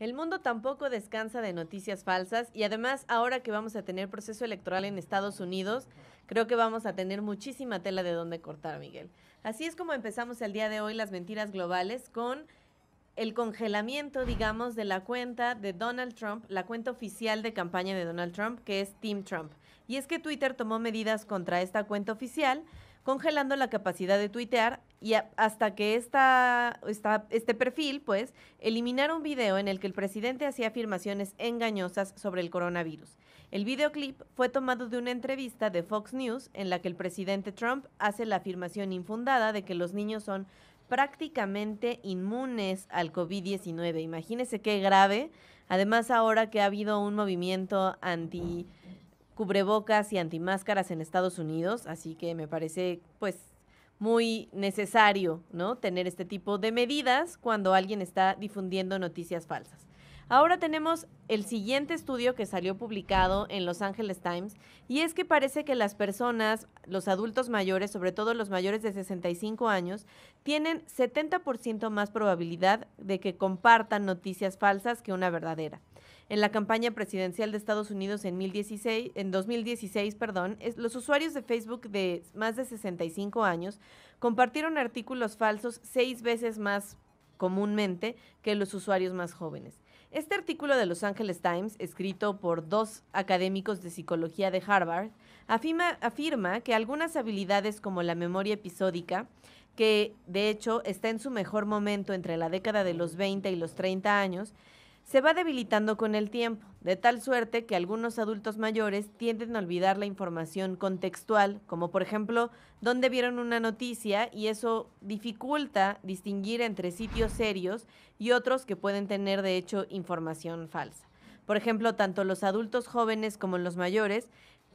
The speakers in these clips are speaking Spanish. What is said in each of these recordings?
El mundo tampoco descansa de noticias falsas y además ahora que vamos a tener proceso electoral en Estados Unidos, creo que vamos a tener muchísima tela de donde cortar, Miguel. Así es como empezamos el día de hoy las mentiras globales con el congelamiento, digamos, de la cuenta de Donald Trump, la cuenta oficial de campaña de Donald Trump, que es Team Trump. Y es que Twitter tomó medidas contra esta cuenta oficial, congelando la capacidad de tuitear y hasta que esta, este perfil, pues, eliminaron un video en el que el presidente hacía afirmaciones engañosas sobre el coronavirus. El videoclip fue tomado de una entrevista de Fox News en la que el presidente Trump hace la afirmación infundada de que los niños son prácticamente inmunes al COVID-19. Imagínense qué grave. Además, ahora que ha habido un movimiento anti cubrebocas y anti-máscaras en Estados Unidos, así que me parece, pues, muy necesario, ¿no? Tener este tipo de medidas cuando alguien está difundiendo noticias falsas. Ahora tenemos el siguiente estudio que salió publicado en Los Angeles Times y es que parece que las personas, los adultos mayores, sobre todo los mayores de 65 años, tienen 70% más probabilidad de que compartan noticias falsas que una verdadera. En la campaña presidencial de Estados Unidos en, 2016, en perdón, los usuarios de Facebook de más de 65 años compartieron artículos falsos seis veces más comúnmente que los usuarios más jóvenes. Este artículo de Los Angeles Times, escrito por dos académicos de psicología de Harvard, afirma, afirma que algunas habilidades como la memoria episódica, que de hecho está en su mejor momento entre la década de los 20 y los 30 años, se va debilitando con el tiempo, de tal suerte que algunos adultos mayores tienden a olvidar la información contextual, como por ejemplo dónde vieron una noticia y eso dificulta distinguir entre sitios serios y otros que pueden tener de hecho información falsa. Por ejemplo, tanto los adultos jóvenes como los mayores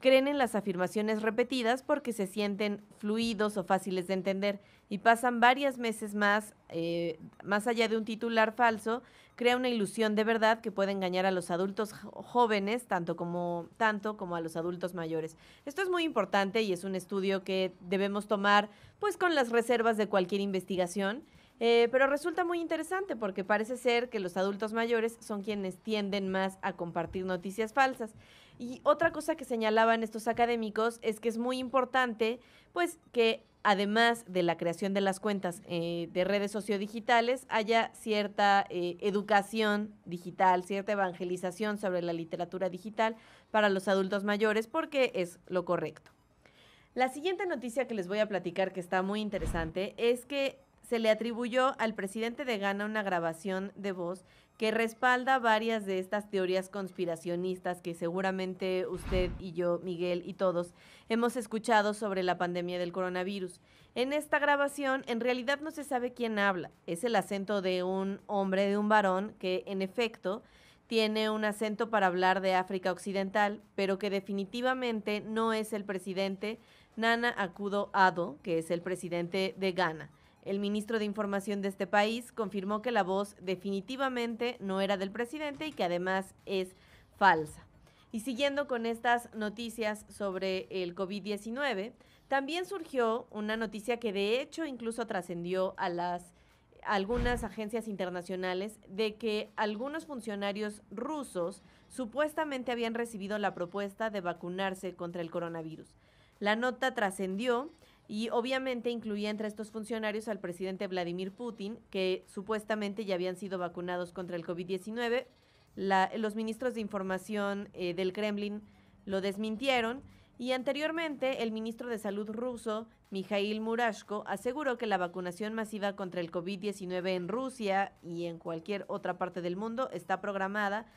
creen en las afirmaciones repetidas porque se sienten fluidos o fáciles de entender y pasan varias meses más, eh, más allá de un titular falso, crea una ilusión de verdad que puede engañar a los adultos jóvenes tanto como, tanto como a los adultos mayores. Esto es muy importante y es un estudio que debemos tomar pues con las reservas de cualquier investigación. Eh, pero resulta muy interesante porque parece ser que los adultos mayores son quienes tienden más a compartir noticias falsas. Y otra cosa que señalaban estos académicos es que es muy importante, pues, que además de la creación de las cuentas eh, de redes sociodigitales, haya cierta eh, educación digital, cierta evangelización sobre la literatura digital para los adultos mayores, porque es lo correcto. La siguiente noticia que les voy a platicar, que está muy interesante, es que se le atribuyó al presidente de Ghana una grabación de voz que respalda varias de estas teorías conspiracionistas que seguramente usted y yo, Miguel y todos hemos escuchado sobre la pandemia del coronavirus. En esta grabación en realidad no se sabe quién habla, es el acento de un hombre, de un varón, que en efecto tiene un acento para hablar de África Occidental, pero que definitivamente no es el presidente Nana Akudo Ado, que es el presidente de Ghana. El ministro de Información de este país confirmó que la voz definitivamente no era del presidente y que además es falsa. Y siguiendo con estas noticias sobre el COVID-19, también surgió una noticia que de hecho incluso trascendió a las algunas agencias internacionales de que algunos funcionarios rusos supuestamente habían recibido la propuesta de vacunarse contra el coronavirus. La nota trascendió y obviamente incluía entre estos funcionarios al presidente Vladimir Putin, que supuestamente ya habían sido vacunados contra el COVID-19. los ministros de información eh, del Kremlin lo desmintieron y anteriormente el ministro de Salud ruso, Mikhail Murashko, aseguró que la vacunación masiva contra el COVID-19 en Rusia y en cualquier otra parte del mundo está programada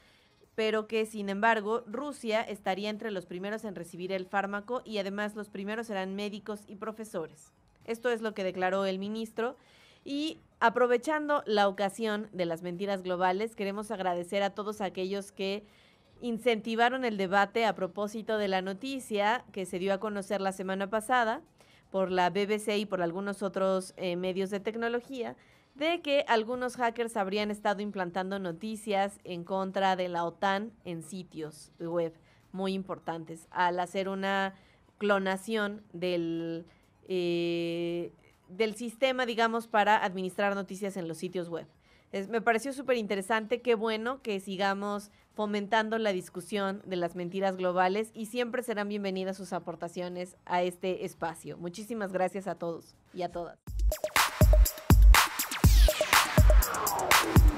pero que sin embargo Rusia estaría entre los primeros en recibir el fármaco y además los primeros serán médicos y profesores. Esto es lo que declaró el ministro. Y aprovechando la ocasión de las mentiras globales, queremos agradecer a todos aquellos que incentivaron el debate a propósito de la noticia que se dio a conocer la semana pasada por la BBC y por algunos otros eh, medios de tecnología de que algunos hackers habrían estado implantando noticias en contra de la OTAN en sitios web muy importantes al hacer una clonación del, eh, del sistema, digamos, para administrar noticias en los sitios web. me pareció súper interesante, qué bueno que sigamos fomentando la discusión de las mentiras globales y siempre serán bienvenidas sus aportaciones a este espacio. Muchísimas gracias a todos y a todas. Thank you.